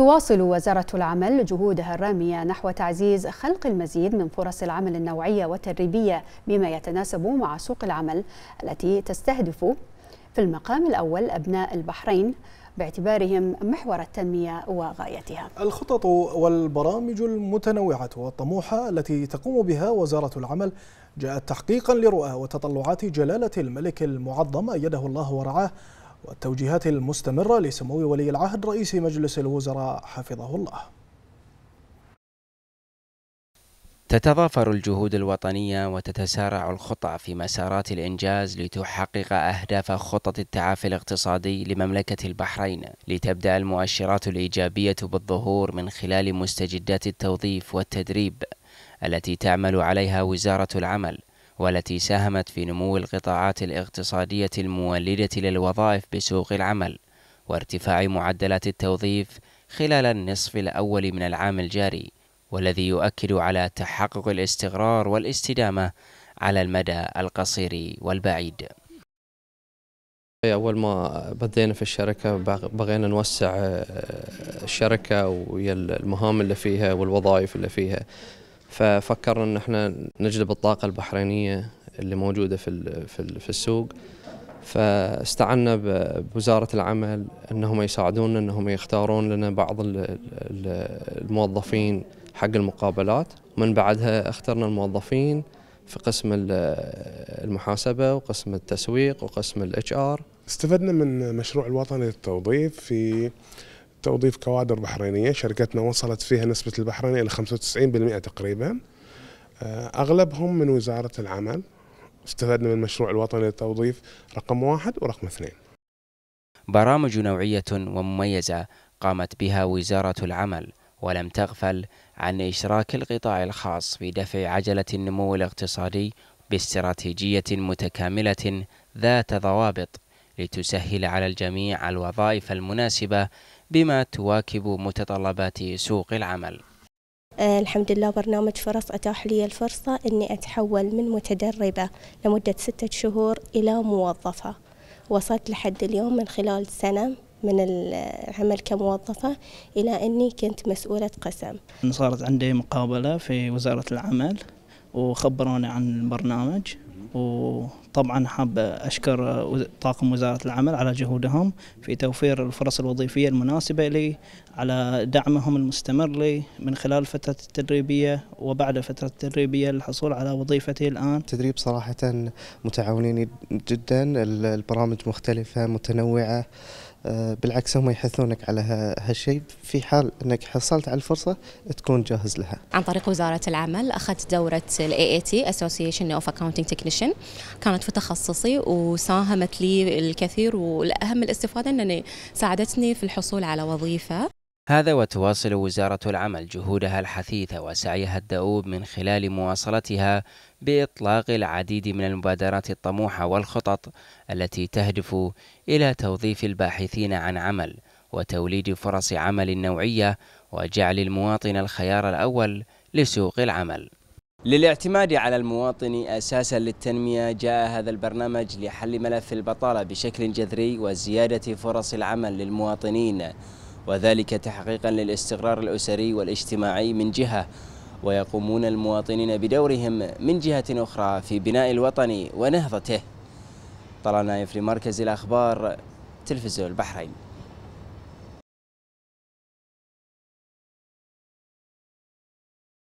تواصل وزارة العمل جهودها الرامية نحو تعزيز خلق المزيد من فرص العمل النوعية والتدريبية بما يتناسب مع سوق العمل التي تستهدف في المقام الأول أبناء البحرين باعتبارهم محور التنمية وغايتها الخطط والبرامج المتنوعة والطموحة التي تقوم بها وزارة العمل جاءت تحقيقا لرؤى وتطلعات جلالة الملك المعظم أيده الله ورعاه والتوجيهات المستمرة لسمو ولي العهد رئيس مجلس الوزراء حفظه الله تتضافر الجهود الوطنية وتتسارع الخطى في مسارات الإنجاز لتحقق أهداف خطة التعافي الاقتصادي لمملكة البحرين لتبدأ المؤشرات الإيجابية بالظهور من خلال مستجدات التوظيف والتدريب التي تعمل عليها وزارة العمل والتي ساهمت في نمو القطاعات الاقتصادية المولدة للوظائف بسوق العمل وارتفاع معدلات التوظيف خلال النصف الأول من العام الجاري والذي يؤكد على تحقق الاستقرار والاستدامة على المدى القصير والبعيد أول ما بدينا في الشركة بغينا نوسع آه، الشركة ويا المهام اللي فيها والوظائف اللي فيها ففكرنا ان احنا نجلب الطاقه البحرينيه اللي موجوده في في السوق فاستعنا بوزاره العمل انهم يساعدونا انهم يختارون لنا بعض الموظفين حق المقابلات من بعدها اخترنا الموظفين في قسم المحاسبه وقسم التسويق وقسم الاتش ار استفدنا من مشروع الوطني للتوظيف في توظيف كوادر بحرينية شركتنا وصلت فيها نسبة البحرين إلى 95% تقريبا آه، أغلبهم من وزارة العمل استفدنا من المشروع الوطني للتوظيف رقم واحد ورقم اثنين برامج نوعية ومميزة قامت بها وزارة العمل ولم تغفل عن إشراك القطاع الخاص في دفع عجلة النمو الاقتصادي باستراتيجية متكاملة ذات ضوابط لتسهل على الجميع الوظائف المناسبة بما تواكب متطلبات سوق العمل آه، الحمد لله برنامج فرص أتاح لي الفرصة أني أتحول من متدربة لمدة ستة شهور إلى موظفة وصلت لحد اليوم من خلال سنة من العمل كموظفة إلى أني كنت مسؤولة قسم صارت عندي مقابلة في وزارة العمل وخبروني عن البرنامج و طبعا حاب أشكر طاقم وزارة العمل على جهودهم في توفير الفرص الوظيفية المناسبة لي على دعمهم المستمر لي من خلال فتره التدريبية وبعد فتره التدريبية للحصول على وظيفتي الآن التدريب صراحة متعاونين جدا البرامج مختلفة متنوعة آه، بالعكس هم يحثونك على هالشيء في حال انك حصلت على الفرصه تكون جاهز لها. عن طريق وزاره العمل اخذت دوره الاي اي تي اسوسيشن اوف اكونتنج تكنيشن كانت في تخصصي وساهمت لي الكثير والاهم الاستفاده انني ساعدتني في الحصول على وظيفه هذا وتواصل وزارة العمل جهودها الحثيثة وسعيها الدؤوب من خلال مواصلتها بإطلاق العديد من المبادرات الطموحة والخطط التي تهدف إلى توظيف الباحثين عن عمل وتوليد فرص عمل نوعية وجعل المواطن الخيار الأول لسوق العمل. للاعتماد على المواطن أساسا للتنمية جاء هذا البرنامج لحل ملف البطالة بشكل جذري وزيادة فرص العمل للمواطنين وذلك تحقيقا للاستقرار الأسري والاجتماعي من جهة ويقومون المواطنين بدورهم من جهة أخرى في بناء الوطن ونهضته طلال نايف لمركز الأخبار تلفزيون البحرين